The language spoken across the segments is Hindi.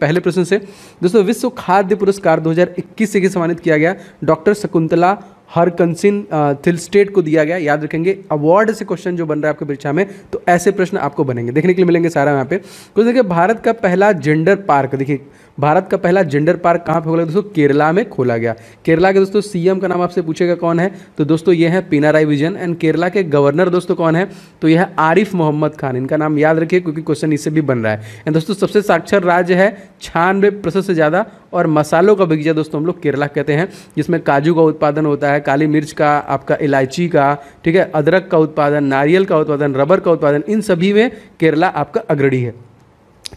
पहले प्रश्न से दोस्तों विश्व खाद्य पुरस्कार 2021 से सम्मानित किया गया डॉक्टर शकुंतला हरकंसिन थिलस्टेट को दिया गया याद रखेंगे अवार्ड से क्वेश्चन जो बन रहा है आपके परीक्षा में तो ऐसे प्रश्न आपको बनेंगे देखने के लिए मिलेंगे सारा यहाँ पे कुछ तो देखिए भारत का पहला जेंडर पार्क देखिए भारत का पहला जेंडर पार्क कहाँ पर खोला दोस्तों केरला में खोला गया केरला के दोस्तों सीएम का नाम आपसे पूछेगा कौन है तो दोस्तों ये है पिनाराई विजन एंड केरला के गवर्नर दोस्तों कौन है तो यह है आरिफ मोहम्मद खान इनका नाम याद रखिए क्योंकि क्वेश्चन इससे भी बन रहा है एंड दोस्तों सबसे साक्षर राज्य है छियानवे प्रतिशत से ज़्यादा और मसालों का बगीचा दोस्तों हम लोग केरला कहते हैं जिसमें काजू का उत्पादन होता है काली मिर्च का आपका इलायची का ठीक है अदरक का उत्पादन नारियल का उत्पादन रबर का उत्पादन इन सभी में केरला आपका अग्रणी है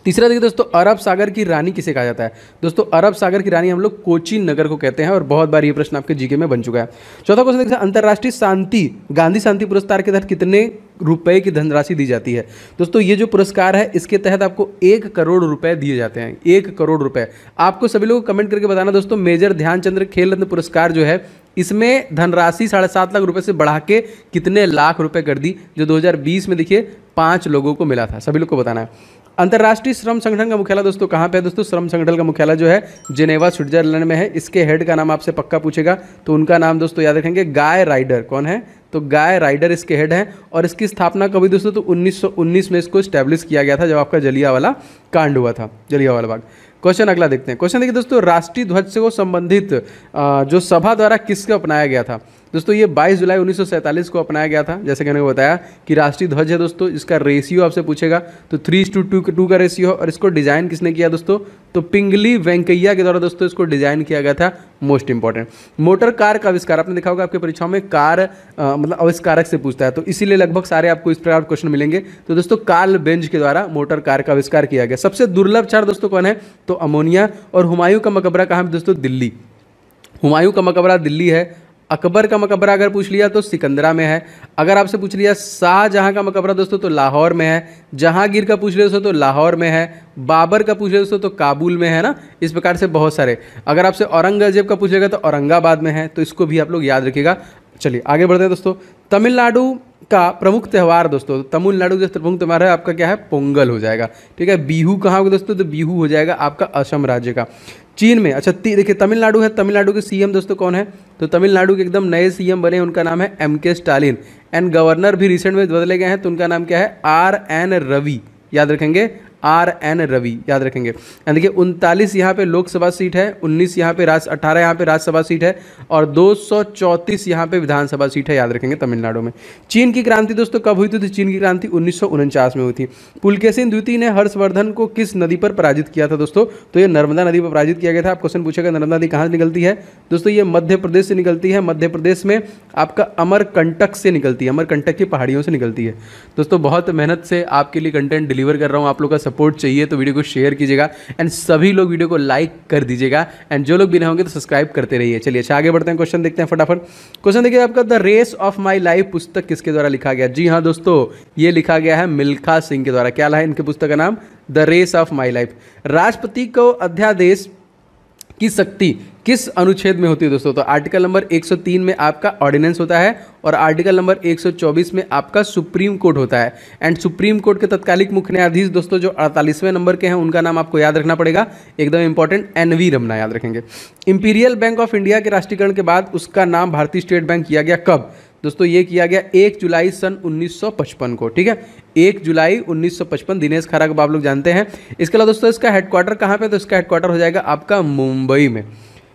तीसरा देखिए दोस्तों अरब सागर की रानी किसे कहा जाता है दोस्तों अरब सागर की रानी हम लोग कोची नगर को कहते हैं और बहुत बार ये प्रश्न आपके जीके में बन चुका है चौथा क्वेश्चन देखिए अंतर्राष्ट्रीय शांति गांधी शांति पुरस्कार के तहत कितने रुपए की धनराशि दी जाती है दोस्तों ये जो पुरस्कार है इसके तहत आपको एक करोड़ रुपए दिए जाते हैं एक करोड़ रुपए आपको सभी लोग कमेंट करके बताना दोस्तों मेजर ध्यानचंद्र खेल रत्न पुरस्कार जो है इसमें धनराशि साढ़े सात लाख रुपए से बढ़ा के कितने लाख रुपए कर दी जो 2020 में देखिए पांच लोगों को मिला था सभी लोग को बताना है अंतर्राष्ट्रीय श्रम संगठन का मुख्यालय दोस्तों कहाँ पे है दोस्तों श्रम संगठन का मुख्यालय जो है जिनेवा स्विट्जरलैंड में है इसके हेड का नाम आपसे पक्का पूछेगा तो उनका नाम दोस्तों याद रखेंगे गाय राइडर कौन है तो गाय राइडर इसके हेड हैं और इसकी स्थापना कभी दोस्तों तो 1919 में इसको स्टैब्लिश किया गया था जब आपका जलिया वाला कांड हुआ था जलिया वाला बाग क्वेश्चन अगला देखते हैं क्वेश्चन देखिए दोस्तों राष्ट्रीय ध्वज से को संबंधित जो सभा द्वारा किसको अपनाया गया था दोस्तों ये 22 जुलाई 1947 को अपनाया गया था जैसे कि मैंने बताया कि राष्ट्रीय ध्वज है दोस्तों इसका रेशियो आपसे पूछेगा तो थ्री टू टू टू का रेशियो और इसको डिज़ाइन किसने किया दोस्तों तो पिंगली वेंकैया के द्वारा दोस्तों इसको डिज़ाइन किया गया था मोस्ट इंपॉर्टेंट मोटर कार का आविष्कार आपने देखा होगा आपके परीक्षाओं में कार आ, मतलब आविष्कारक से पूछता है तो इसीलिए लगभग सारे आपको इस प्रकार क्वेश्चन मिलेंगे तो दोस्तों कार्ल बेंज के द्वारा मोटर कार का आविष्कार किया गया सबसे दुर्लभ चार दोस्तों कौन है तो अमोनिया और हुमायूं का मकबरा कहाँ दोस्तों दिल्ली हुमायूं का मकबरा दिल्ली है अकबर का मकबरा अगर पूछ लिया तो सिकंदरा में है अगर आपसे पूछ लिया शाहजहाँ का मकबरा दोस्तों तो लाहौर में है जहांगीर का पूछ लिया दोस्तों तो लाहौर में है बाबर का पूछ लिया दोस्तों तो काबुल में है ना इस प्रकार से बहुत सारे अगर आपसे औरंगजेब का पूछ लेगा तो औरंगाबाद में है तो इसको भी आप लोग याद रखिएगा चलिए आगे बढ़ते हैं दोस्तों तमिलनाडु का प्रमुख त्यौहार दोस्तों तमिलनाडु का प्रमुख त्यौहार है आपका क्या है पोंगल हो जाएगा ठीक है बिहू कहाँ होगा दोस्तों तो बिहू हो जाएगा आपका असम राज्य का चीन में अच्छा देखिए तमिलनाडु है तमिलनाडु के सीएम दोस्तों कौन है तो तमिलनाडु के एकदम नए सीएम बने उनका नाम है M K Stalin and governor भी रिसेंट में बदले गए हैं तो उनका नाम क्या है आर एन रवि याद रखेंगे आर एन रवि याद रखेंगे देखिए उनतालीस यहाँ पे लोकसभा सीट है उन्नीस यहाँ पे राज्य अठारह यहाँ पे राज्यसभा सीट है और दो सौ चौंतीस यहाँ पे विधानसभा सीट है याद रखेंगे तमिलनाडु में चीन की क्रांति दोस्तों कब हुई थी तो चीन की क्रांति उन्नीस में हुई थी पुलकेसिन द्वितीय ने हर्षवर्धन को किस नदी पर पराजित किया था दोस्तों तो ये नर्मदा नदी पर पराजित किया गया था आप क्वेश्चन पूछेगा नर्मदा नदी कहाँ से निकलती है दोस्तों ये मध्य प्रदेश से निकलती है मध्य प्रदेश में आपका अमरकंटक से निकलती है अमरकंटक की पहाड़ियों से निकलती है दोस्तों बहुत मेहनत से आपके लिए कंटेंट डिलीवर कर रहा हूँ आप लोग का सपोर्ट चाहिए तो वीडियो को शेयर कीजिएगा एंड सभी लोग वीडियो को लाइक कर दीजिएगा एंड जो लोग भी होंगे तो सब्सक्राइब करते रहिए चलिए अच्छा आगे बढ़ते हैं क्वेश्चन देखते हैं फटाफट क्वेश्चन देखिए आपका the race of my life पुस्तक किसके द्वारा लिखा गया जी हाँ दोस्तों ये लिखा गया है मिल्खा सिंह के द्वारा क्या है इनके पुस्तक का नाम the race of my life राष्ट्रपति को अध्यादेश की शक्ति किस अनुच्छेद में होती है दोस्तों तो आर्टिकल नंबर 103 में आपका ऑर्डिनेंस होता है और आर्टिकल नंबर 124 में आपका सुप्रीम कोर्ट होता है एंड सुप्रीम कोर्ट के तत्कालिक मुख्य न्यायाधीश दोस्तों जो अड़तालीसवें नंबर के हैं उनका नाम आपको याद रखना पड़ेगा एकदम इंपॉर्टेंट एन वी रमना याद रखेंगे इंपीरियल बैंक ऑफ इंडिया के राष्ट्रीयकरण के बाद उसका नाम भारतीय स्टेट बैंक किया गया कब दोस्तों ये किया गया एक जुलाई सन 1955 को ठीक है एक जुलाई 1955 दिनेश खारा को आप लोग जानते हैं इसके अलावा दोस्तों इसका हेडक्वार्टर कहाँ पे तो इसका हेडक्वार्टर हो जाएगा आपका मुंबई में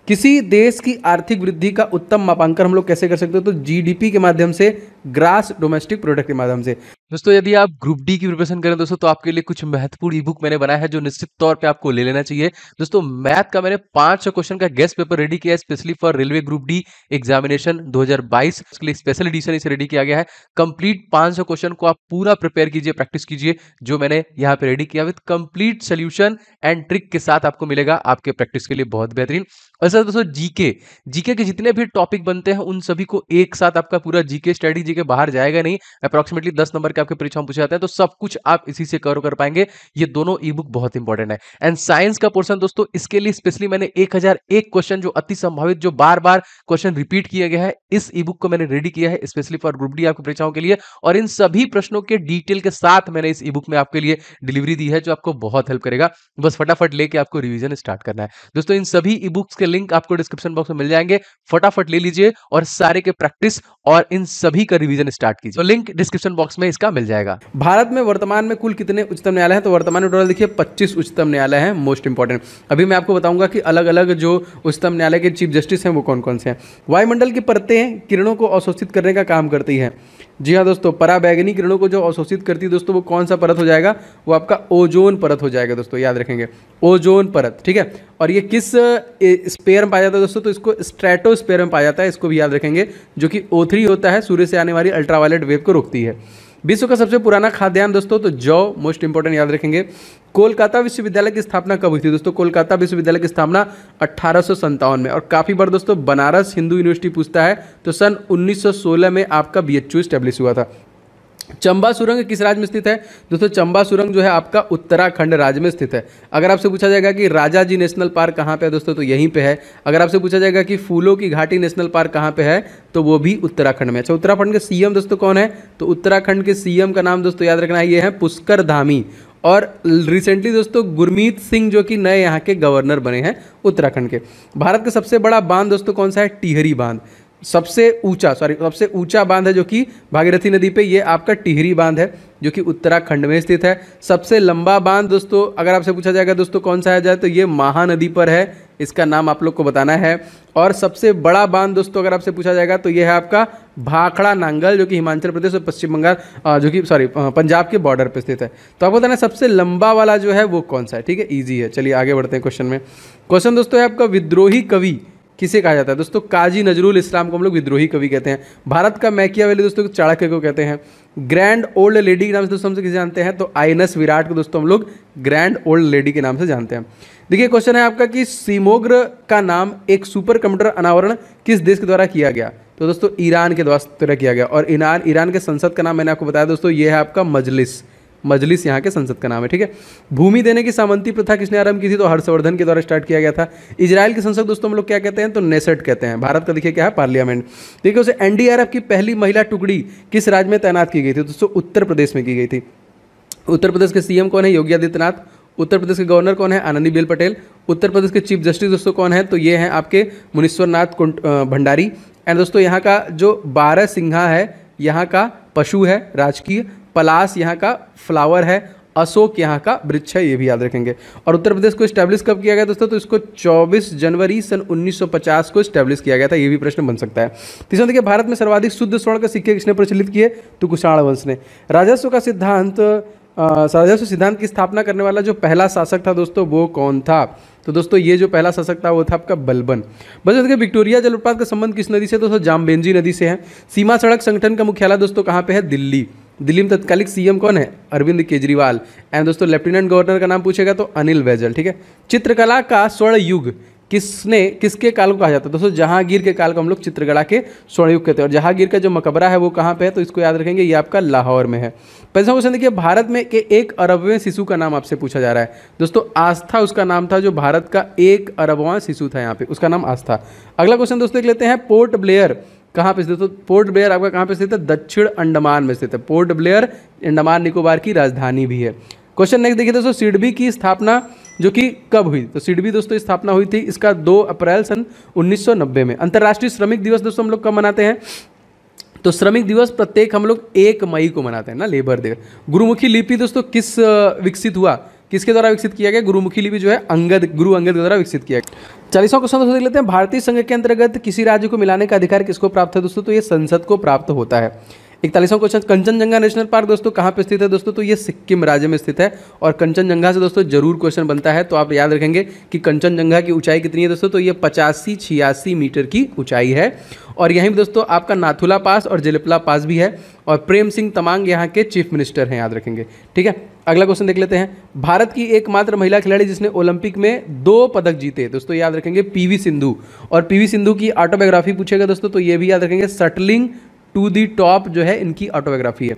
किसी देश की आर्थिक वृद्धि का उत्तम मापांकन हम लोग कैसे कर सकते हो तो जीडीपी के माध्यम से ग्रास डोमेस्टिक प्रोडक्ट के माध्यम से दोस्तों यदि आप ग्रुप डी की प्रिपरेशन करें दोस्तों तो आपके लिए कुछ महत्वपूर्ण ई बुक मैंने बनाया है जो निश्चित तौर पे आपको ले लेना चाहिए दोस्तों मैथ का मैंने पांच सौ क्वेश्चन का गेस्ट पेपर रेडी किया है specially for railway group D examination 2022 उसके लिए स्पेशल एडिशन इसे रेडी किया गया है कंप्लीट पांच क्वेश्चन को आप पूरा प्रिपेयर कीजिए प्रैक्टिस कीजिए जो मैंने यहाँ पे रेडी किया with complete solution and trick के साथ आपको मिलेगा आपके प्रैक्टिस के लिए बहुत बेहतरीन और सर दोस्तों जीके जीके के जितने भी टॉपिक बनते हैं उन सभी को एक साथ आपका पूरा जीके स्टडी जीके बाहर जाएगा नहीं अप्रोक्सीमेटली दस नंबर का आपके परीक्षा में पूछा जाता है तो सब कुछ आप इसी से कवर कर पाएंगे ये दोनों ई बुक बहुत इंपॉर्टेंट है एंड साइंस का पोर्सन दोस्तों इसके लिए स्पेशली मैंने एक क्वेश्चन जो अति संभावित जो बार बार क्वेश्चन रिपीट किया गया है इस ई बुक को मैंने रेडी किया है स्पेशली फॉर ग्रुप डी आपकी परीक्षाओं के लिए और इन सभी प्रश्नों के डिटेल के साथ मैंने इस ई बुक में आपके लिए डिलीवरी दी है जो आपको बहुत हेल्प करेगा बस फटाफट लेके आपको रिविजन स्टार्ट करना है दोस्तों इन सभी ई बुक्स के लिंक आपको डिस्क्रिप्शन बॉक्स में मिल जाएंगे फटाफट ले लीजिए और सारे के प्रैक्टिस और इन सभी का रिविजन स्टार्ट कीजिए तो लिंक डिस्क्रिप्शन बॉक्स में इसका का मिल जाएगा भारत में वर्तमान में कुल कितने उच्चतम न्यायालय हैं तो वर्तमान में टोटल देखिए 25 उच्चतम न्यायालय हैं मोस्ट इंपॉर्टेंट अभी मैं आपको बताऊंगा कि अलग अलग जो उच्चतम न्यायालय के चीफ जस्टिस हैं वो कौन कौन से हैं वायुमंडल की परतें किरणों को अवशोषित करने का काम करती है जी हाँ दोस्तों पराबैगनी किरणों को जो अवशोषित करती है दोस्तों वो कौन सा परत हो जाएगा वो आपका ओजोन परत हो जाएगा दोस्तों याद रखेंगे ओजोन परत ठीक है और ये किस स्पेयर में पाया जाता है दोस्तों तो इसको स्ट्रेटोस्पेयर में पाया जाता है इसको भी याद रखेंगे जो कि ओ होता है सूर्य से आने वाली अल्ट्रावायलेट वेव को रोकती है विश्व का सबसे पुराना खाद्यान्न दोस्तों तो जौ मोस्ट इंपोर्टेंट याद रखेंगे कोलकाता विश्वविद्यालय की स्थापना कब हुई थी दोस्तों कोलकाता विश्वविद्यालय की स्थापना अट्ठारह में और काफ़ी बार दोस्तों बनारस हिंदू यूनिवर्सिटी पूछता है तो सन 1916 में आपका बी एच हुआ था चंबा सुरंग किस राज्य में स्थित है दोस्तों चंबा सुरंग जो है आपका उत्तराखंड राज्य में स्थित है अगर आपसे पूछा जाएगा कि राजा जी नेशनल पार्क कहाँ पे है दोस्तों तो यहीं पे है अगर आपसे पूछा जाएगा कि फूलों की घाटी नेशनल पार्क कहाँ पे है तो वो भी उत्तराखंड में अच्छा उत्तराखंड के सीएम दोस्तों कौन है तो उत्तराखंड के सीएम का नाम दोस्तों याद रखना ये है पुष्कर धामी और रिसेंटली दोस्तों गुरमीत सिंह जो कि नए यहाँ के गवर्नर बने हैं उत्तराखंड के भारत का सबसे बड़ा बांध दोस्तों कौन सा है टिहरी बांध सबसे ऊंचा सॉरी सबसे ऊंचा बांध है जो कि भागीरथी नदी पे ये आपका टिहरी बांध है जो कि उत्तराखंड में स्थित है सबसे लंबा बांध दोस्तों अगर आपसे पूछा जाएगा दोस्तों कौन सा आया जाए तो ये महानदी पर है इसका नाम आप लोग को बताना है और सबसे बड़ा बांध दोस्तों अगर आपसे पूछा जाएगा तो ये है आपका भाखड़ा नांगल जो कि हिमाचल प्रदेश और पश्चिम बंगाल जो कि सॉरी पंजाब के बॉर्डर पर स्थित है तो आपको बताना सबसे लंबा वाला जो है वो कौन सा है ठीक है ईजी है चलिए आगे बढ़ते हैं क्वेश्चन में क्वेश्चन दोस्तों है आपका विद्रोही कवि किसे कहा जाता है दोस्तों काजी नजरुल इस्लाम को हम लोग विद्रोही कवि कहते हैं भारत का मैकिया वैली दोस्तों चाणक्य को कहते हैं ग्रैंड ओल्ड लेडी के नाम से दोस्तों हमसे किसे जानते हैं तो आईनस विराट को दोस्तों हम लोग ग्रैंड ओल्ड लेडी के नाम से जानते हैं देखिए क्वेश्चन है आपका कि सीमोग्र का नाम एक सुपर कंप्यूटर अनावरण किस देश के द्वारा किया गया तो दोस्तों ईरान के द्वारा किया गया और ईरान ईरान के संसद का नाम मैंने आपको बताया दोस्तों ये है आपका मजलिस मजलिस यहाँ के संसद का नाम है ठीक है भूमि देने की सामंती प्रथा किसने आरंभ की थी तो हर्षवर्धन के द्वारा स्टार्ट किया गया था इसराइल की संसद दोस्तों हम लोग क्या कहते हैं तो नेसेट कहते हैं भारत का देखिए क्या है पार्लियामेंट देखिए उसे एनडीआरएफ की पहली महिला टुकड़ी किस राज्य में तैनात की गई थी दोस्तों उत्तर प्रदेश में की गई थी उत्तर प्रदेश के सीएम कौन है योगी आदित्यनाथ उत्तर प्रदेश के गवर्नर कौन है बेल पटेल उत्तर प्रदेश के चीफ जस्टिस दोस्तों कौन है तो ये हैं आपके मुनीश्वर नाथ भंडारी एंड दोस्तों यहाँ का जो बारह सिंघा है यहाँ का पशु है राजकीय पलास यहाँ का फ्लावर है अशोक यहाँ का वृक्ष है ये भी याद रखेंगे और उत्तर प्रदेश को स्टैब्लिश कब किया गया दोस्तों तो इसको 24 जनवरी सन 1950 को स्टैब्लिश किया गया था ये भी प्रश्न बन सकता है तीसरा देखिए भारत में सर्वाधिक शुद्ध स्वर्ण का सिक्के किसने प्रचलित किए तो कुषाण वंश ने राजस्व का सिद्धांत राजस्व सिद्धांत की स्थापना करने वाला जो पहला शासक था दोस्तों वो कौन था तो दोस्तों ये जो पहला शासक था वो था आपका बलबन बस देखिए विक्टोरिया जलप्रपात का संबंध किस नदी से दोस्तों जामबेंजी नदी से है सीमा सड़क संगठन का मुख्यालय दोस्तों कहाँ पे है दिल्ली दिल्ली में तत्कालिक सीएम कौन है अरविंद केजरीवाल एंड दोस्तों लेफ्टिनेंट गवर्नर का नाम पूछेगा तो अनिल बैजल ठीक है चित्रकला का स्वर्ण युग किसने किसके काल को कहा जाता है दोस्तों जहांगीर के काल को हम लोग चित्रकला के स्वर्णयुग कहते हैं और जहांगीर का जो मकबरा है वो कहाँ पे है तो इसको याद रखेंगे ये आपका लाहौर में है पैसा क्वेश्चन देखिए भारत में के एक अरबवें शिशु का नाम आपसे पूछा जा रहा है दोस्तों आस्था उसका नाम था जो भारत का एक अरबवा शिशु था यहाँ पे उसका नाम आस्था अगला क्वेश्चन दोस्तों देख लेते हैं पोर्ट ब्लेयर कहाँ पे स्थित तो पोर्ट ब्लेयर आपका कहाँ पे स्थित है दक्षिण अंडमान में स्थित है पोर्ट ब्लेयर अंडमान निकोबार की राजधानी भी है क्वेश्चन नेक्स्ट देखिए दोस्तों सिडबी की स्थापना जो कि कब हुई तो सिडबी दोस्तों स्थापना हुई थी इसका 2 अप्रैल सन 1990 में अंतर्राष्ट्रीय श्रमिक दिवस दोस्तों हम लोग कब मनाते हैं तो श्रमिक दिवस प्रत्येक हम लोग एक मई को मनाते हैं ना लेबर डे गुरुमुखी लिपि दोस्तों किस विकसित हुआ किसके द्वारा विकसित किया गया गुरुमुखी लिपि जो है अंगद गुरु अंगद के द्वारा विकसित किया गया चालीसवा क्वेश्चन दोस्तों देख लेते हैं भारतीय संघ के अंतर्गत किसी राज्य को मिलाने का अधिकार किसको प्राप्त है दोस्तों तो ये संसद को प्राप्त होता है इकतालीसवां क्वेश्चन कंचनजंगा नेशनल पार्क दोस्तों कहाँ पे स्थित है दोस्तों तो ये सिक्किम राज्य में स्थित है और कंचनजंगा से दोस्तों जरूर क्वेश्चन बनता है तो आप याद रखेंगे कि कंचनजंगा की ऊंचाई कितनी है दोस्तों तो ये पचासी छियासी मीटर की ऊंचाई है और यहीं दोस्तों आपका नाथुला पास और जिलिपला पास भी है और प्रेम सिंह तमांग यहाँ के चीफ मिनिस्टर हैं याद रखेंगे ठीक है अगला क्वेश्चन देख लेते हैं भारत की एकमात्र महिला खिलाड़ी जिसने ओलंपिक में दो पदक जीते दोस्तों याद रखेंगे पीवी सिंधु और पीवी सिंधु की ऑटोबायोग्राफी पूछेगा दोस्तों तो ये भी याद रखेंगे सटलिंग टू दी टॉप जो है इनकी ऑटोग्राफी है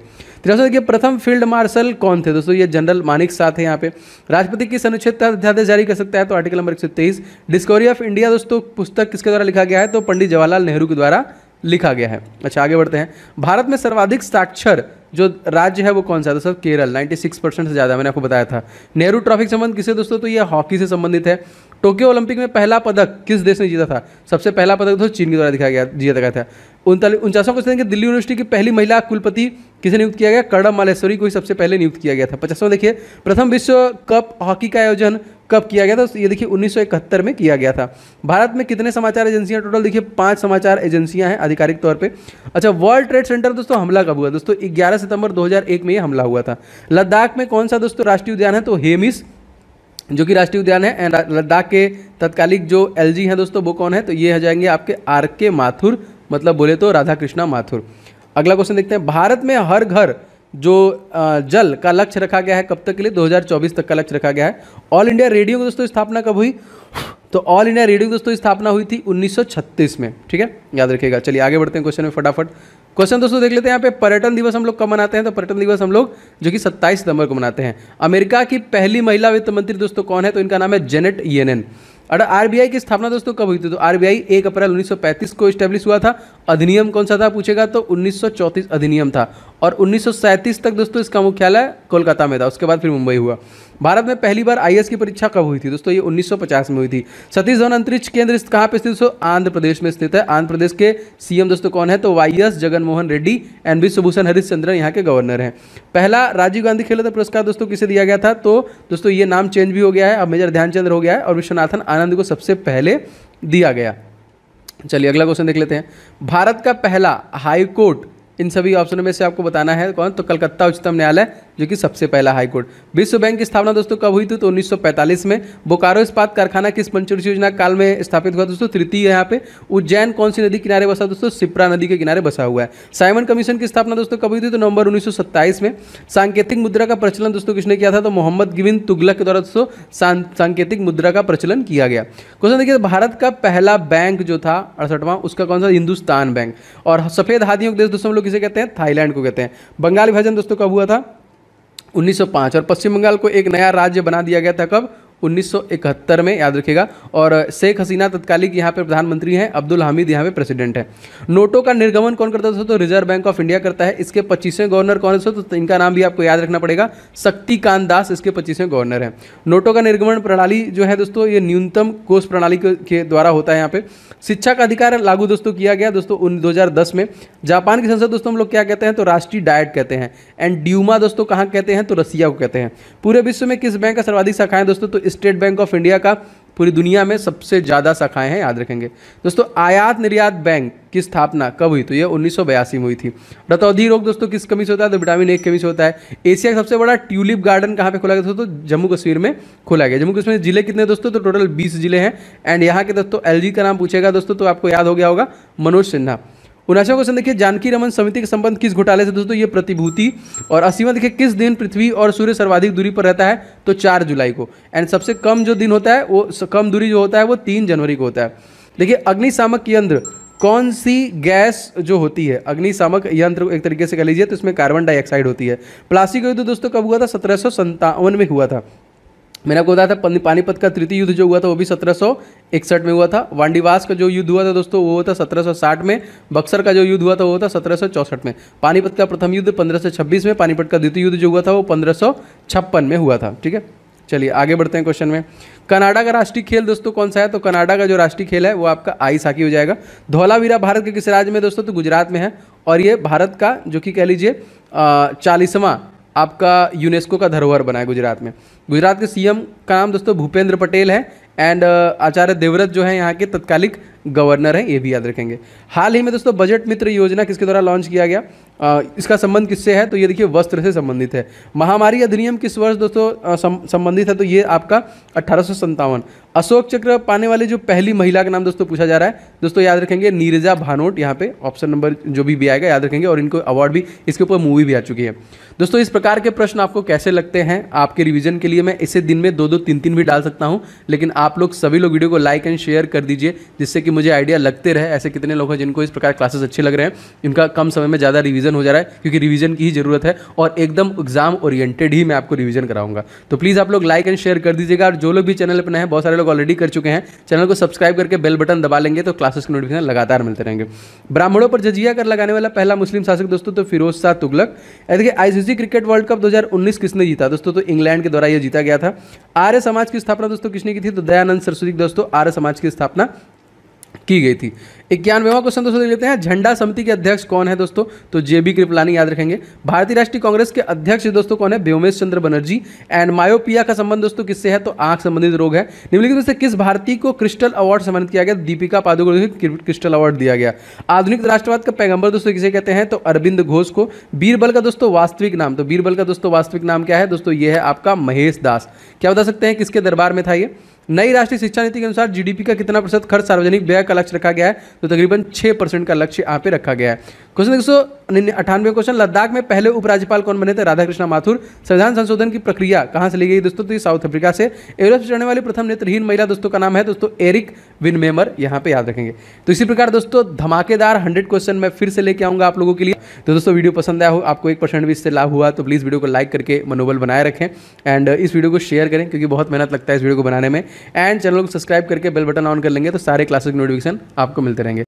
तो देखिए प्रथम फील्ड मार्शल कौन थे दोस्तों ये जनरल मानिक साथ है यहाँ पे राष्ट्रपति किस अनुच्छेद अध्यादेश जारी कर सकता है तो आर्टिकल नंबर एक डिस्कवरी ऑफ इंडिया दोस्तों पुस्तक किसके द्वारा लिखा गया है तो पंडित जवाहरलाल नेहरू के द्वारा लिखा गया है अच्छा आगे बढ़ते हैं भारत में सर्वाधिक साक्षर जो राज्य है वो कौन सा दोस्तों केरल 96 परसेंट से ज़्यादा मैंने आपको बताया था नेहरू ट्रॉफी संबंध किसे दोस्तों तो ये हॉकी से संबंधित है टोक्यो ओलंपिक में पहला पदक किस देश ने जीता था सबसे पहला पदक तो चीन के द्वारा दिखाया गया जीता गया था उनतालीस उनचासवा क्वेश्चन देखिए दिल्ली यूनिवर्सिटी की पहली महिला कुलपति किसे नियुक्त किया गया कर्णम मालेश्वरी को ही सबसे पहले नियुक्त किया गया था पचासवा देखिए प्रथम विश्व कप हॉकी का आयोजन कब किया गया था तो ये देखिए उन्नीस में किया गया था भारत में कितने समाचार एजेंसियां टोटल देखिए पांच समाचार एजेंसियां हैं आधिकारिक तौर पे अच्छा वर्ल्ड ट्रेड सेंटर दोस्तों हमला कब हुआ दोस्तों 11 सितंबर 2001 में ये हमला हुआ था लद्दाख में कौन सा दोस्तों राष्ट्रीय उद्यान है तो हेमिस जो कि राष्ट्रीय उद्यान है एंड लद्दाख के तत्कालिक जो एलजी हैं दोस्तों वो कौन है तो ये हो जाएंगे आपके आर के माथुर मतलब बोले तो राधा कृष्णा माथुर अगला क्वेश्चन देखते हैं भारत में हर घर जो जल का लक्ष्य रखा गया है कब तक के लिए 2024 तक का लक्ष्य रखा गया है ऑल इंडिया रेडियो की दोस्तों स्थापना कब हुई तो ऑल इंडिया रेडियो की दोस्तों स्थापना हुई थी 1936 में ठीक है याद रखिएगा चलिए आगे बढ़ते हैं क्वेश्चन में फटाफट क्वेश्चन दोस्तों देख लेते हैं यहाँ पे पर्यटन दिवस हम लोग कब मनाते हैं तो पर्यटन दिवस हम लोग जो कि 27 सितंबर को मनाते हैं अमेरिका की पहली महिला वित्त मंत्री दोस्तों कौन है तो इनका नाम है जेनेट येनन अरे आरबीआई की स्थापना दोस्तों कब हुई थी तो आरबीआई 1 अप्रैल 1935 को स्टैब्लिश हुआ था अधिनियम कौन सा था पूछेगा तो उन्नीस अधिनियम था और उन्नीस तक दोस्तों इसका मुख्यालय कोलकाता में था उसके बाद फिर मुंबई हुआ भारत में पहली बार आई की परीक्षा कब हुई थी दोस्तों ये 1950 में हुई थी सतीश धवन अंतरिक्ष केंद्र कहाँ पे स्थित दोस्तों आंध्र प्रदेश में स्थित है आंध्र प्रदेश के सीएम दोस्तों कौन है तो Y S Jaganmohan Reddy and Biswabhusan Harichandan यहाँ के गवर्नर हैं पहला राजीव गांधी खेलरत्न पुरस्कार दोस्तों किसे दिया गया था तो दोस्तों ये नाम चेंज भी हो गया है अब मेजर ध्यानचंद्र हो गया है और विश्वनाथन आनंद को सबसे पहले दिया गया चलिए अगला क्वेश्चन देख लेते हैं भारत का पहला हाईकोर्ट इन सभी ऑप्शनों में से आपको बताना है कौन तो कलकत्ता उच्चतम न्यायालय जो कि सबसे पहला हाईकोर्ट विश्व बैंक की स्थापना दोस्तों कब हुई थी तो 1945 में बोकारो इस्पात कारखाना किस पंचवर्षीय योजना काल में स्थापित हुआ दोस्तों तृतीय यहाँ पे उज्जैन कौन सी नदी किनारे बसा दोस्तों सिप्रा नदी के किनारे बसा हुआ है साइमन कमीशन की स्थापना दोस्तों कब हुई थी तो नवंबर उन्नीस में सांकेतिक मुद्रा का प्रचलन दोस्तों किसने किया था तो मोहम्मद गिविन तुगलक के द्वारा दोस्तों सांकेतिक मुद्रा का प्रचलन किया गया क्वेश्चन देखिए भारत का पहला बैंक जो था अड़सठवां उसका कौन सा हिंदुस्तान बैंक और सफेद हाथियों के देश दोस्तों हम लोग किसे कहते हैं थाईलैंड को कहते हैं बंगाल विभाजन दोस्तों कब हुआ था 1905 और पश्चिम बंगाल को एक नया राज्य बना दिया गया था कब 1971 में याद रखिएगा और शेख हसीना तत्कालिक यहाँ पे प्रधानमंत्री हैं अब्दुल हामिद यहाँ पे प्रेसिडेंट है नोटों का निर्गमन कौन करता था तो रिजर्व बैंक ऑफ इंडिया करता है इसके पच्चीसवें गवर्नर कौन है तो इनका नाम भी आपको याद रखना पड़ेगा शक्तिकांत दास इसके पच्चीसवें गवर्नर हैं नोटों का निर्गमन प्रणाली जो है दोस्तों ये न्यूनतम कोष प्रणाली के द्वारा होता है यहाँ पे शिक्षा का अधिकार लागू दोस्तों किया गया दोस्तों 2010 में जापान की संसद दोस्तों हम लोग क्या कहते हैं तो राष्ट्रीय डायट कहते हैं एंड ड्यूमा दोस्तों कहाँ कहते हैं तो रसिया को कहते हैं पूरे विश्व में किस बैंक का सर्वाधिक शाखाएं दोस्तों तो स्टेट बैंक ऑफ इंडिया का पूरी दुनिया में सबसे ज़्यादा शाखाएं हैं याद रखेंगे दोस्तों आयात निर्यात बैंक की स्थापना कब हुई तो यह उन्नीस में हुई थी रतौधी रोग दोस्तों किस कमी से होता है तो विटामिन ए कमी से होता है एशिया का सबसे बड़ा ट्यूलिप गार्डन कहाँ पे खोला गया दोस्तों जम्मू कश्मीर में खोला गया जम्मू कश्मीर जिले कितने दोस्तों तो टोटल बीस जिले हैं एंड यहाँ के दोस्तों एल का नाम पूछेगा दोस्तों तो आपको याद हो गया होगा मनोज सिन्हा उन्नासवा क्वेश्चन देखिए जानकी रमन समिति के संबंध किस घोटाले से दोस्तों ये प्रतिभूति और अस्सीवा देखिए किस दिन पृथ्वी और सूर्य सर्वाधिक दूरी पर रहता है तो चार जुलाई को एंड सबसे कम जो दिन होता है वो कम दूरी जो होता है वो तीन जनवरी को होता है देखिए अग्निशामक यंत्र कौन सी गैस जो होती है अग्निशामक यंत्र एक तरीके से कह लीजिए तो इसमें कार्बन डाइऑक्साइड होती है प्लास्टिक युद्ध दोस्तों कब हुआ था सत्रह में हुआ था मैंने आपको बताया था पानीपत का तृतीय युद्ध जो हुआ था वो भी सत्रह इकसठ में हुआ था वांडीवास का जो युद्ध हुआ था दोस्तों वो हुआ था 1760 में बक्सर का जो युद्ध हुआ था वो था 1764 में पानीपत का प्रथम युद्ध 1526 में पानीपत का द्वितीय युद्ध जो हुआ था वो पंद्रह में हुआ था ठीक है चलिए आगे बढ़ते हैं क्वेश्चन में कनाडा का राष्ट्रीय खेल दोस्तों कौन सा है तो कनाडा का जो राष्ट्रीय खेल है वो आपका आइस हॉकी हो जाएगा धौलावीरा भारत के किस राज्य में दोस्तों तो गुजरात में है और ये भारत का जो कि कह लीजिए चालीसवां आपका यूनेस्को का धरोहर बना है गुजरात में गुजरात के सीएम का नाम दोस्तों भूपेंद्र पटेल है एंड uh, आचार्य देवव्रत जो है यहाँ के तत्कालिक गवर्नर हैं ये भी याद रखेंगे हाल ही में दोस्तों बजट मित्र योजना किसके द्वारा लॉन्च किया गया आ, इसका संबंध किससे है तो ये देखिए वस्त्र से संबंधित है महामारी अधिनियम किस वर्ष दोस्तों संबंधित है तो ये आपका अठारह अशोक चक्र पाने वाली जो पहली महिला का नाम दोस्तों पूछा जा रहा है दोस्तों याद रखेंगे नीरजा भानोट यहाँ पे ऑप्शन नंबर जो भी भी आएगा याद रखेंगे और इनको अवार्ड भी इसके ऊपर मूवी भी आ चुकी है दोस्तों इस प्रकार के प्रश्न आपको कैसे लगते हैं आपके रिवीजन के लिए मैं इसे दिन में दो दो तीन तीन भी डाल सकता हूँ लेकिन आप लोग सभी लोग वीडियो को लाइक एंड शेयर कर दीजिए जिससे कि मुझे आइडिया लगते रहे ऐसे कितने लोग हैं जिनको इस प्रकार क्लासेस अच्छे लग रहे हैं इनका कम समय में ज़्यादा रिवीजन हो जा रहा है क्योंकि रिवीजन की ही ज़रूरत है और एकदम एग्जाम ओरिएंटेड ही मैं आपको रिवीजन कराऊंगा तो प्लीज़ आप लोग लाइक एंड शेयर कर दीजिएगा और जो लोग भी चैनल पर नए हैं बहुत सारे लोग ऑलरेडी कर चुके हैं चैनल को सब्सक्राइब करके बेल बटन दबा लेंगे तो क्लासेस के नोटिफिकेशन लगातार मिलते रहेंगे ब्राह्मणों पर जजिया कर लगाने वाला पहला मुस्लिम शासक दोस्तों तो फिरोज शाह तुगलक देखिए आईसीसी क्रिकेट वर्ल्ड कप 2019 किसने जीता दोस्तों तो इंग्लैंड के द्वारा यह जीता गया था आर्य समाज की स्थापना दोस्तों किसने की थी तो दयानंद सरस्वती दोस्तों आर्य समाज की स्थापना की गई थी इक्यानवेवा क्वेश्चन दोस्तों देख लेते हैं झंडा समिति के अध्यक्ष कौन है दोस्तों तो जे बी कृपलानी याद रखेंगे भारतीय राष्ट्रीय कांग्रेस के अध्यक्ष दोस्तों कौन है व्योमेश चंद्र बनर्जी एंड मायोपिया का संबंध दोस्तों किससे है तो आंख संबंधित रोग है निम्नलिखित में से किस भारतीय को क्रिस्टल अवार्ड सम्मानित किया गया दीपिका पादुकोण क्रिस्टल अवार्ड दिया गया आधुनिक राष्ट्रवाद का पैगंबर दोस्तों किसे कहते हैं तो अरविंद घोष को बीरबल का दोस्तों वास्तविक नाम तो बीरबल का दोस्तों वास्तविक नाम क्या है दोस्तों ये है आपका महेश दास क्या बता सकते हैं किसके दरबार में था यह नई राष्ट्रीय शिक्षा नीति के अनुसार जीडीपी का कितना प्रतिशत खर्च सार्वजनिक व्यय का लक्ष्य रखा गया है तो तकरीबन छह परसेंट का लक्ष्य यहाँ पे रखा गया है क्वेश्चन एक सौ अठानवे क्वेश्चन लद्दाख में पहले उपराज्यपाल कौन बने थे राधाकृष्ण माथुर संविधान संशोधन की प्रक्रिया कहाँ से ली गई दोस्तों तो ये साउथ अफ्रीका से एवरेस्ट से चढ़ने वाली प्रथम नेत्रहीन महिला दोस्तों का नाम है दोस्तों एरिक विनमेमर यहाँ पे याद रखेंगे तो इसी प्रकार दोस्तों धमाकेदार हंड्रेड क्वेश्चन मैं फिर से लेके आऊंगा आप लोगों के लिए तो दोस्तों वीडियो पसंद आया हो आपको एक परसेंट भी इससे लाभ हुआ तो प्लीज़ वीडियो को लाइक करके मनोबल बनाए रखें एंड इस वीडियो को शेयर करें क्योंकि बहुत मेहनत लगता है इस वीडियो को बनाने में एंड चैनल को सब्सक्राइब करके बेल बटन ऑन कर लेंगे तो सारे क्लासेस के नोटिफिकेशन आपको मिलते रहेंगे